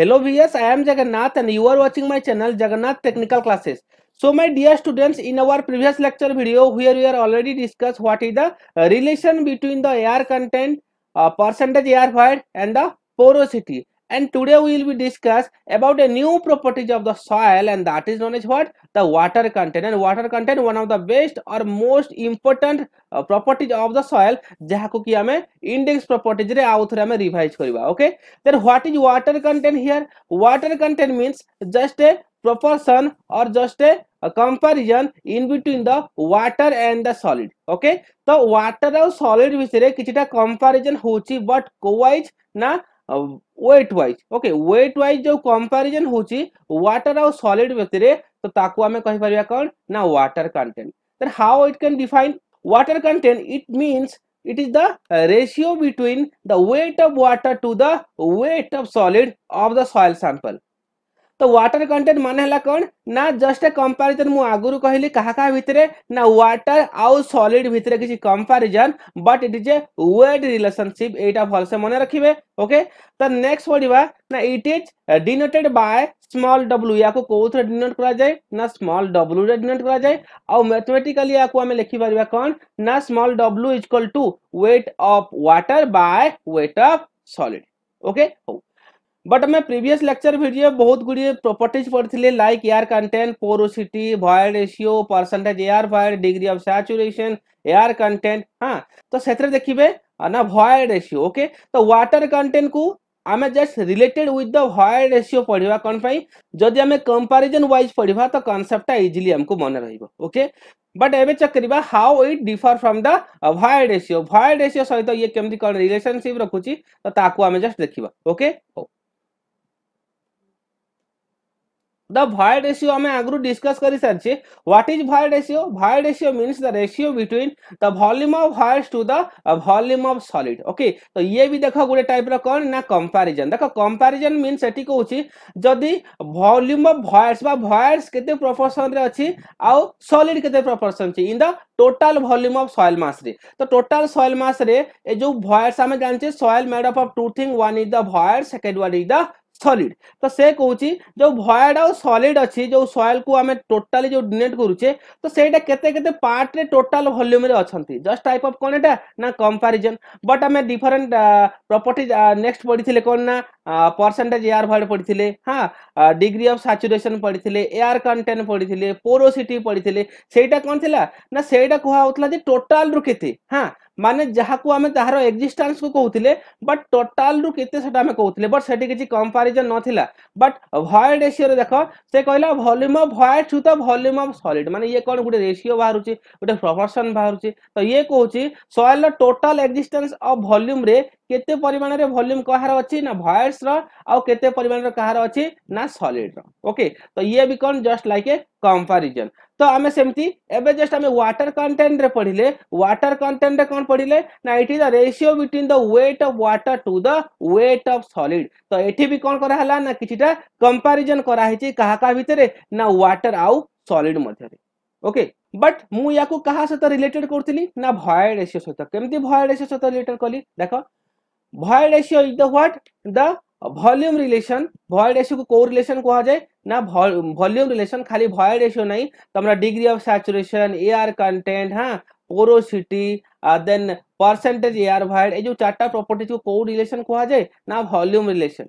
Hello viewers, I am Jagannath and you are watching my channel Jagannath Technical Classes. So my dear students, in our previous lecture video where we are already discussed what is the uh, relation between the air content, uh, percentage air void and the porosity. and today we will be discuss about a new properties of the soil and that is known as what the water content and water content one of the best or most important uh, properties of the soil jahaku ki ame index properties re au thore ame revise kariba okay then what is water content here water content means just a proportion or just a a comparison in between the water and the solid okay तो water और solid भितर किछटा comparison होची but co-wise ना weight wise okay weight wise যে comparison হচ্ছে water আউ solid ভিতরে তো তাকে আমি কহিপারিবা কোন না water content then how it can define water content it means it is the ratio between the weight of water to the weight of solid of the soil sample तो water content मान है कौन ना just a कंपारिजन मु आगुरु कहली कहा कहा भितरे ना वाटर आउ सॉलिड भितरे किसी comparison but it is a weight relationship एटा भल से मन रखिबे ओके तो नेक्स्ट पढ़ा ना it is denoted by small W या को कोथरे डिनोट करा जाए ना स्मॉल डब्ल्यू रे डिनोट करा जाए और मैथमेटिकली या को हम लिखि परबा कौन ना small W is equal to weight of water by weight of solid okay हो बट मैं प्रीवियस लेक्चर वीडियो बहुत गुड़े प्रॉपर्टीज पढ़ी like air content porosity void ratio percentage air void degree of saturation air content हाँ तो से देखिए ना भएड रेसीो ओके तो वाटर कंटेन्ट को आम just related with the void ratio पढ़ा कौन जदि आम कंपेरिजन वाइज पढ़ा तो कनसेप्टा इजिली आमको मन रही ओके बट एवं चेक करवा how it differ from the void ratio void ratio सहित ये केमती कौन रिलेसनशिप रखुच्छी तो ताकू आम जस्ट देखा okay how the void ratio आम आगू डिस्कस कर सारी what is void ratio void ratio mean the ratio between the volume of voids to the volume of solid okay तो ये भी देख गोटे टाइप रण ना कंपेरिजन देख कंपारीजन मीन से कौन जदि भल्यूम अफ भयस भयस के प्रपोर्सन अच्छी आउ सलीड के प्रपोर्सन अच्छी in the total volume of soil mass तो टोटाल सएल मस जो भयस आम जानते soil made up of two thing one is the voids second one is the solid তো সে কৌছি যে ভয়েড আউ সলিড অছি যে সয়েল কু আমি টোটালি যে ডিনেট করুছে তো সেইটা কেতে কেতে পার্টরে টোটাল ভলিউমরে অছন্তি জাস্ট টাইপ অফ কোন এটা না কম্পারিজন বট আমি ডিফরেন্ট প্রপর্টি নেক্সট পড়িছিলে কোন না परसेंटेज एयर भल्ड पढ़ी हाँ डिग्री अफ साचुरेसन पढ़ी एयर कंटेन्ट पढ़ी पोरोसीटी पढ़ी से कौन थी ना से कहला टोटाल रु के हाँ माने ଯାହାକୁ ଆମେ ତାହାର ଏକ୍ଜିଷ୍ଟାନ୍ସକୁ କହୁଥିଲେ ବଟ୍ ଟୋଟାଲରୁ କେତେ ସେଟା ଆମେ କହୁଥିଲେ ବଟ୍ ସେଠି କିଛି କମ୍ପାରିଜନ୍ ନଥିଲା ବଟ୍ ଭଏଡ୍ ରେସିଓରେ ଦେଖ ସେ କହିଲା volume of void to the volume of solid ମାନେ ଇଏ କ'ଣ ଗୋଟେ ରେସିଓ ବାହାରୁଛି ଗୋଟେ ପ୍ରପୋର୍ସନ୍ ବାହାରୁଛି ତ ଇଏ କହୁଛି ସଏଲ୍ର ଟୋଟାଲ ଏକ୍ଜିଷ୍ଟାନ୍ସ ଅଫ୍ ଭଲ୍ୟୁମ୍ରେ କେତେ ପରିମାଣରେ ଭଲ୍ୟୁମ୍ କାହାର ଅଛି ନା ଭଏସର ଆଉ କେତେ ପରିମାଣର କାହାର ଅଛି ନା ସଲିଡର ଓକେ ତ ଇଏ ବି କ'ଣ ଜଷ୍ଟ ଲାଇକ୍ ଏ କମ୍ପାରିଜନ୍ ତ ଆମେ ସେମିତି ଏବେ ଜଷ୍ଟ ଆମେ ୱାଟର କଣ୍ଟେଣ୍ଟରେ ପଢ଼ିଲେ ୱାଟର କଣ୍ଟେଣ୍ଟରେ କ'ଣ ପଢ଼ିଲେ ନା ଏଠି the ratio between the weight of water to the weight of solid ତ ଏଠି ବି କ'ଣ କରାହେଲା ନା କିଛିଟା କମ୍ପାରିଜନ୍ କରାହେଇଛି କାହା କାହା ଭିତରେ ନା ୱାଟର ଆଉ ସଲିଡ ମଧ୍ୟରେ ଓକେ ବଟ୍ ମୁଁ ୟାକୁ କାହା ସହିତ ରିଲେଟେଡ୍ କରୁଥିଲି ନା ଭୟ ରେସିଓ ସହିତ କେମିତି ଭୟ ରେସିଓ ସହିତ ରିଲେଟେଡ୍ କଲି ଦେଖ void ratio is the what the volume relation void রেশিওকে কেউ রিলেশন কুহযায় না ভলিউম রিলেশন খালি ভয়েড রেশিও নাই তোমরা degree of saturation air content হ্যাঁ porosity then percentage air void ये जो चार्टा प्रॉपर्टीज को कौ रिलेशन कहुए ना वॉल्यूम रिलेशन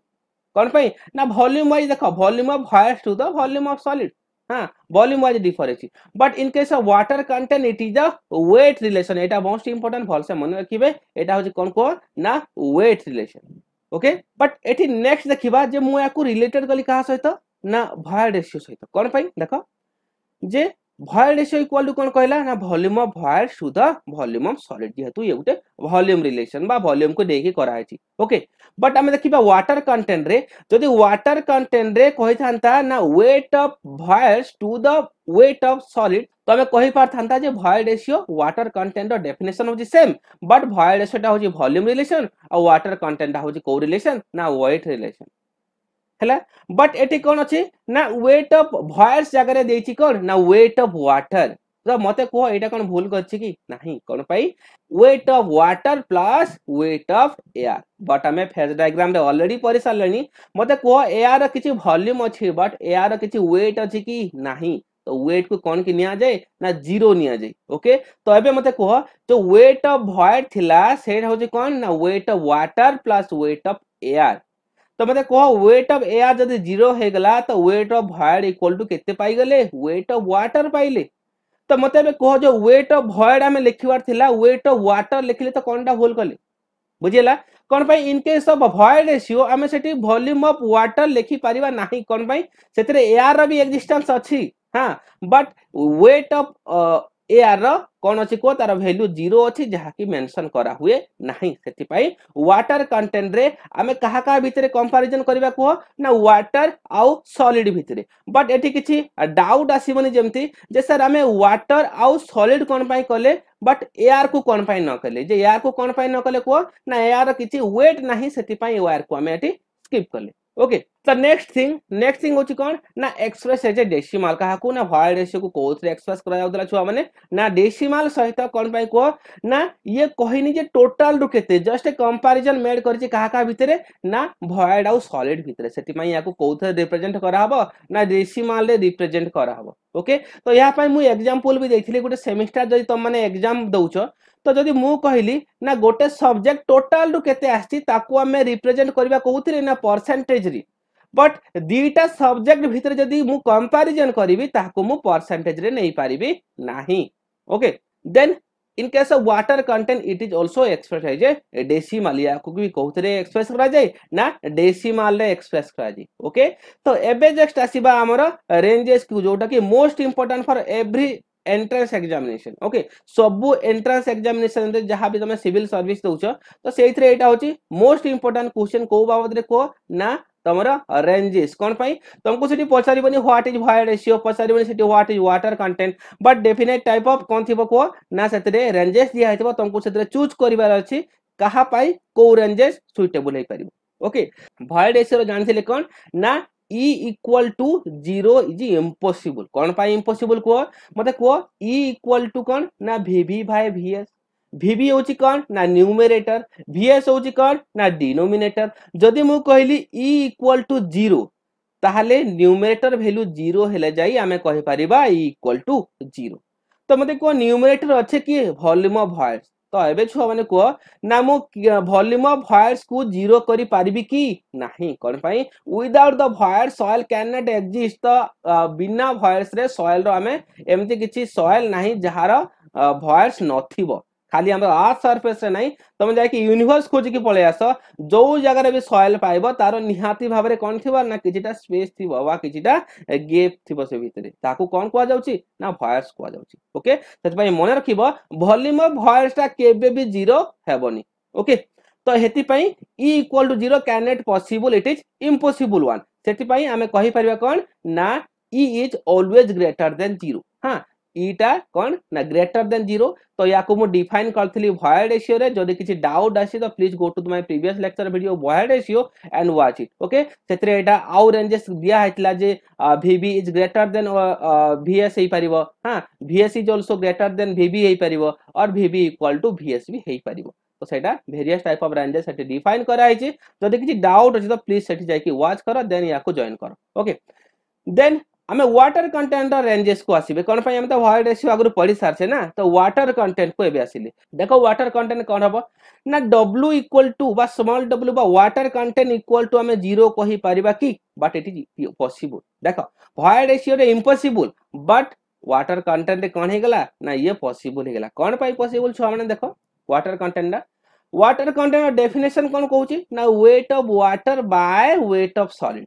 कौन पाई ना वॉल्यूम वाइज देख वॉल्यूम ऑफ हाइस्ट to the volume of solid হ্যাঁ ভলিউম ওয়াইজ ডিফার হয়েছি but in case of water content it is the weight relation এটা মোস্ট ইম্পর্টান্ট ভলসে মনে রাখবে এটা হচ্ছে কোন কোন না ওয়েট রিলেশন ওকে বট এটি নেক্সট দেখিবা যে মু ইয়াকু রিলেটেড কলি কাহা সহিত না ভয়েড রেশিও সহিত কোন পাই দেখো যে ভয়েড রেশিও ইকুয়াল টু কোন কহিলা না volume of void to the volume of solid যেহেতু ইয়ে গোটে ভলিউম রিলেশন বা ভলিউম কু নেকি করা হইছি ওকে বট আমি দেখিবা ওয়াটার কন্টেন্ট রে যদি ওয়াটার কন্টেন্ট রে কহি থান্তা না weight of void to the weight of solid তো আমি কহি পারথান্তা যে ভয়েড রেশিও ওয়াটার কন্টেন্ট র ডেফিনেশন হচ্ছে সেম বট ভয়েড রেশিওটা হচ্ছে ভলিউম রিলেশন আর ওয়াটার কন্টেন্টটা হচ্ছে কো রিলেশন না ওয়েট রিলেশন ହେଲା ବଟ୍ ଏଠି କ'ଣ ଅଛି ନା ୱେଟ୍ ଅଫ୍ ଭଏସ୍ ଜାଗାରେ ଦେଇଛି କ'ଣ ନା ୱେଟ୍ ଅଫ୍ ୱାଟର ତ ମତେ କୁହ ଏଇଟା କ'ଣ ଭୁଲ କରିଛି କି ନାହିଁ କ'ଣ ପାଇଁ weight of water plus weight of air but ଆମେ ଫେଜ୍ ଡାଇଗ୍ରାମରେ ଅଲରେଡି କରିସାରିଲେଣି ମତେ କୁହ ଏୟାର କିଛି ଭଲ୍ୟୁମ୍ ଅଛି ବଟ୍ ଏୟାର କିଛି ୱେଟ୍ ଅଛି କି ନାହିଁ ତ ୱେଟ୍ କୁ କ'ଣ କି ନିଆଯାଏ ନା ଜିରୋ ନିଆଯାଏ ଓକେ ତ ଏବେ ମତେ କୁହ ଯୋଉ ୱେଟ୍ ଅଫ୍ ଭଏଡ୍ ଥିଲା ସେଇଟା ହଉଛି କ'ଣ ନା weight of water plus weight of air ତମେ କୁହ ୱେଟ୍ ଅଫ୍ ଏୟାର ଯଦି ଜିରୋ ହେଇଗଲା ତ weight of void equal to କେତେ ପାଇଗଲେ ୱେଟ୍ ଅଫ୍ ୱାଟର ପାଇଲେ ତ ମତେ ଏବେ କୁହ ଯେ ୱେଟ୍ ଅଫ୍ ଭଏଡ୍ ଆମେ ଲେଖିବାର ଥିଲା ୱେଟ୍ ଅଫ୍ ୱାଟର ଲେଖିଲେ ତ କଣଟା ଭୁଲ କଲେ ବୁଝିହେଲା କଣ ପାଇଁ in case of void ratio ଆମେ ସେଠି ଭଲ୍ୟୁମ୍ ଅଫ୍ ୱାଟର ଲେଖିପାରିବା ନାହିଁ କଣ ପାଇଁ ସେଥିରେ ଏୟାରର ବି ଏକ୍ଜିଷ୍ଟାନ୍ସ ଅଛି ହଁ but weight of air କ'ଣ ଅଛି କୁହ ତାର ଭ୍ୟାଲ୍ୟୁ ଜିରୋ ଅଛି ଯାହାକି ମେନସନ୍ କରାହୁଏ ନାହିଁ ସେଥିପାଇଁ ୱାଟର କଣ୍ଟେଣ୍ଟରେ ଆମେ କାହା କାହା ଭିତରେ କମ୍ପାରିଜନ୍ କରିବା କୁହ ନା ୱାଟର ଆଉ ସଲିଡ୍ ଭିତରେ ବଟ୍ ଏଠି କିଛି ଡାଉଟ୍ ଆସିବନି ଯେମିତି ଯେ ସାର୍ ଆମେ ୱାଟର ଆଉ ସଲିଡ୍ କ'ଣ ପାଇଁ କଲେ ବଟ୍ ଏଆର୍କୁ କ'ଣ ପାଇଁ ନ କଲେ ଯେ ଏଆର୍କୁ କ'ଣ ପାଇଁ ନ କଲେ କୁହ ନା ଏଆର କିଛି ୱେଟ୍ ନାହିଁ ସେଥିପାଇଁ ଏଆର୍କୁ ଆମେ ଏଠି ସ୍କିପ୍ କଲେ okay the next thing next thing हूँ कौन ना एक्सप्रेस एज ए डेसीमाल क्या ना भयल रेसीो को कौन एक्सप्रेस करा छुआ मैंने ना डेसीमाल सहित कौन पाई कह ना ये कहनी जे टोटाल रु के जस्ट कंपेरिजन मेड करके क्या क्या भितर ना भयड आउ सलिड भितर से कौन रिप्रेजेट कराहब ना डेसीमाल रिप्रेजेट कराहब ओके तो यहाँ मुझ एक्जामपल भी देखिए गोटे सेमिस्टर जब तुम मैंने एक्जाम दौच তো যদি মু কহিলি না গোটে সবজেক্ট টোটাল রু কেতে আসছি তাকু আমি রিপ্রেজেন্ট করিবা কোউথিরে না পারসেন্টেজ রে বট দুইটা সবজেক্ট ভিতরে যদি মু কম্পারিজন করিবি তাহাকু মু পারসেন্টেজ রে নেই পারিবি নাহি okay then in case of water content it is also express as decimal या भी कौन एक्सप्रेस कराए ना डेसीमाल एक्सप्रेस कराए ओके तो एबे जस्ट आसवा आमर रेंजेस को जोटा कि most important for every entrance examination okay ସବୁ ଏଣ୍ଟ୍ରାନ୍ସ ଏକ୍ସାମିନେସନରେ ଯାହା ବି ତମେ ସିଭିଲ ସର୍ଭିସ ଦଉଛ ତ ସେଇଥିରେ ଏଇଟା ହଉଛି ମୋଷ୍ଟ ଇମ୍ପୋର୍ଟାଣ୍ଟ କ୍ୱେଶ୍ଚନ କୋଉ ବାବଦରେ କୁହ ନା ତମର ରେଞ୍ଜେସ୍ କ'ଣ ପାଇଁ ତମକୁ ସେଠି ପଚାରିବନି ହ୍ୱାଟ୍ ଇଜ୍ ହ୍ୱାଟ୍ ରେସିଓ ପଚାରିବନି ସେଠି what is water content but definite type of କ'ଣ ଥିବ କୁହ ନା ସେଥିରେ ରେଞ୍ଜେସ୍ ଦିଆହେଇଥିବ ତମକୁ ସେଥିରେ ଚୁଜ୍ କରିବାର ଅଛି କାହା ପାଇଁ କୋଉ ରେଞ୍ଜେସ୍ ସୁଇଟେବୁଲ୍ ହେଇପାରିବ ଓକେ ଭଏଡ୍ ରେସିଓର ଜାଣିଥିଲେ କ'ଣ ନା e equal to zero is impossible କ'ଣ ପାଇଁ ଇମ୍ପସିବୁଲ୍ କୁହ ମୋତେ କୁହ ଇ ଇକ୍ୱାଲ ଟୁ କ'ଣ ନା ଭିଭି ଭାଇ ଭିଏସ୍ ଭିଭି ହେଉଛି କ'ଣ ନା ନ୍ୟୁମେରେଟର ଭିଏସ୍ ହେଉଛି କ'ଣ ନା ଡିନୋମିନେଟର ଯଦି ମୁଁ କହିଲି ଇ ଇକ୍ୱାଲ ଟୁ ଜିରୋ ତାହେଲେ ନ୍ୟୁମେରେଟର ଭ୍ୟାଲ୍ୟୁ ଜିରୋ ହେଲେ ଯାଇ ଆମେ କହିପାରିବା ଇ ଇକ୍ୱାଲ ଟୁ ଜିରୋ ତ ମୋତେ କୁହ ନ୍ୟୁମେରେଟର ଅଛି କିଏ ଭଲ୍ୟୁମ୍ ଅଫ୍ ଭଏସ୍ ତ ଏବେ ଛୁଆମାନେ କୁହ ନା ମୁଁ ଭଲ୍ୟୁମ୍ ଅଫ୍ ଭଏଡ୍ସକୁ ଜିରୋ କରିପାରିବି କି ନାହିଁ କ'ଣ ପାଇଁ without the void soil can not exist ତ ବିନା ଭଏଡ୍ସରେ ସଏଲ୍ର ଆମେ ଏମିତି କିଛି ସଏଲ୍ ନାହିଁ ଯାହାର ଭଏସ୍ ନଥିବ খালি ଆମର ଆର୍ଥ ସର୍ଫେସରେ ନାହିଁ ତମେ ଯାଇକି ୟୁନିଭର୍ସ ଖୋଜିକି ପଳେଇ ଆସ ଯୋଉ ଜାଗାରେ ବି ସଏଲ ପାଇବ ତାର ନିହାତି ଭାବରେ କ'ଣ ଥିବ ନା କିଛିଟା ସ୍ପେସ୍ ଥିବ ବା କିଛିଟା ଗେପ୍ ଥିବ ସେ ଭିତରେ ତାକୁ କ'ଣ କୁହାଯାଉଛି ନା ଭଏସ୍ କୁହାଯାଉଛି ଓକେ ସେଥିପାଇଁ ମନେ ରଖିବ ଭଲ୍ୟୁମ୍ ଅଫ୍ ଭଏସ୍ଟା କେବେ ବି ଜିରୋ ହେବନି ଓକେ ତ ସେଥିପାଇଁ e equal to zero can not possible it is impossible one ସେଥିପାଇଁ ଆମେ କହିପାରିବା କ'ଣ ନା e is always greater than zero ହଁ इटा कौन ना ग्रेटर देन जीरो तो या को डिफाइन करी भयड एसीओ रे जदि किसी डाउट आसे तो please go to my previous lecture video void एसीओ एंड वाच इट ओके से आउ रेजेस दिखाला जे V V is greater than V S है हाँ V S is also greater than भिपर और V V equal to V S भी तो सेटा various type of ranges set define करा है जी जदि किसी डाउट अच्छे तो प्लीज सेठ जाइए वाच कर देन या जॉइन कर okay then um water content ranges को आसवे कौन आम तो वायर रेसीो आगे पढ़ी सारे ना तो व्वाटर कंटेन्ट को आसिले देख व्वाटर कंटेन्ट कौन हम ना डब्ल्यू इक्वाल टू बा स्मल डब्ल्यू बा water content equal to um zero कही पार कि बट इट इज पसिबल देख void ratio impossible but water content कौन होगा ना ये पसिबल होगा कौन पसिबल छुआ मैंने देख व्वाटर कंटेन्टा ওয়াটার কন্টেন্ট ডেফিনেসন কোন কହୁছি না weight of water by weight of solid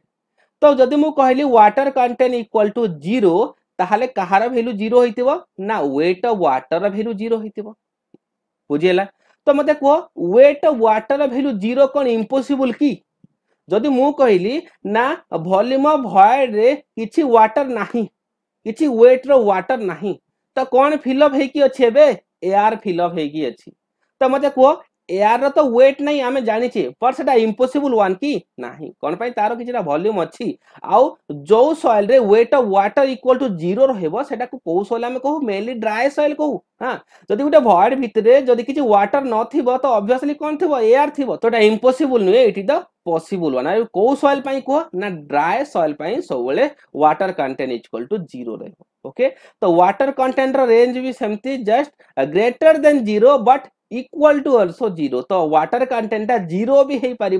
तो जदि मु कहली water content equal to zero कहार भैल्यू जीरो ना weight of water value zero होइतिबो तो मते कहो weight of water value zero कोन इम्पॉसिबल की जदि मु कहली ना वॉल्यूम ऑफ वॉइड रे किछि वाटर नाही वेट रो वाटर तो कोन फिल अप हेकी अछि तो मते कहो এয়ার তো ওয়েট নাই আমি জানিছে পর সেটা ইম্পসিবল ওয়ান কি না কোণ পাই তার কিছুটা ভল্যুম অছি আউ যৌ সয়েলরে weight of water equal to zero রহব সেটা কেউ সয়েল আমি কহু মেনলি ড্রাই সয়েল কহু হ্যাঁ যদি গোটে ভয়েড ভিতরে যদি কিছু ওয়াটার নথিব তো অবভিয়াসলি কোণ থিব এয়ার থিব তো এটা ইম্পসিবল নুহে এটি তো পসিবল ওয়ান আর কেউ সয়েল পাই কুহ না ড্রাই সয়েল পাই সবুলে water content equal to zero রহব ওকে তো ওয়াটার কন্টেন্টর রেঞ্জ বি সেমতি just greater than zero but equal to also zero तो वाटर कंटेंट जीरो भी हो पार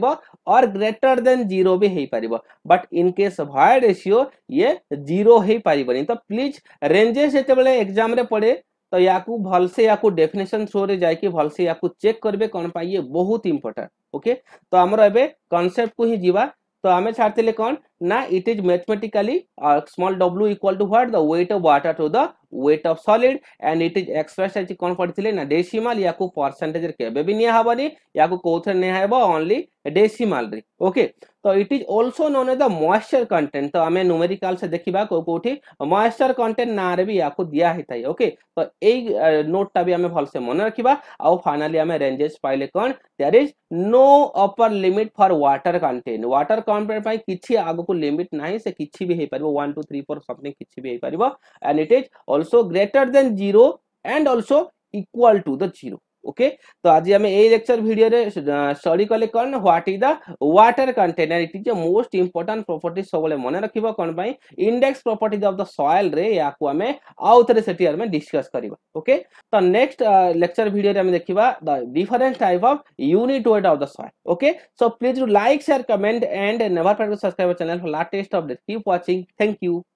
और ग्रेटर देन जीरो भी हो पार but in case void ratio ये जीरो हो पार तो प्लीज रेंजेस जो एक्जाम पढ़े तो या भलसे या डेफिनेसन थ्रो रे जाकि भलसे या चेक करेंगे कौन पाइए बहुत इंपोर्टां ओके तो आमर ए कनसेप्ट को ही जीवा तो आम छाड़े कौन ना इट इज मैथमेटिकली स्मॉल डब्ल्यू equal to what the weight of water to the weight of solid and it is express कौन ना decimal या परसेंटेज केबे या को कोथर नहीं रे ओके तो it is also known as the moisture content तो हमें न्यूमेरिकल से देखिबा को कोठी मॉइस्चर कंटेंट ना रे भी या दिया ओके तो यही नोट टा भी हमें भल से मन रखिबा आ फाइनली हमें रेंजेस पाइले कोन there is no upper limit for water content water content पाई किछि को लिमिट ना से किसी भी हो पार वन टू थ्री फोर सब किसी भी हो पार and it is also greater than zero and also equal to the zero okay तो आज आम येक्चर भिडियो स्टडी कले कौन what is the water container it is a most important property सब मन रख कई index property of the soil आम आउ थे से डिस्कस करवा ओके तो नेक्स्ट लेक्चर भिडियो देखा the different type of unit weight of the soil okay so please like share comment and never फ्रेड subscribe channel for latest update keep watching thank you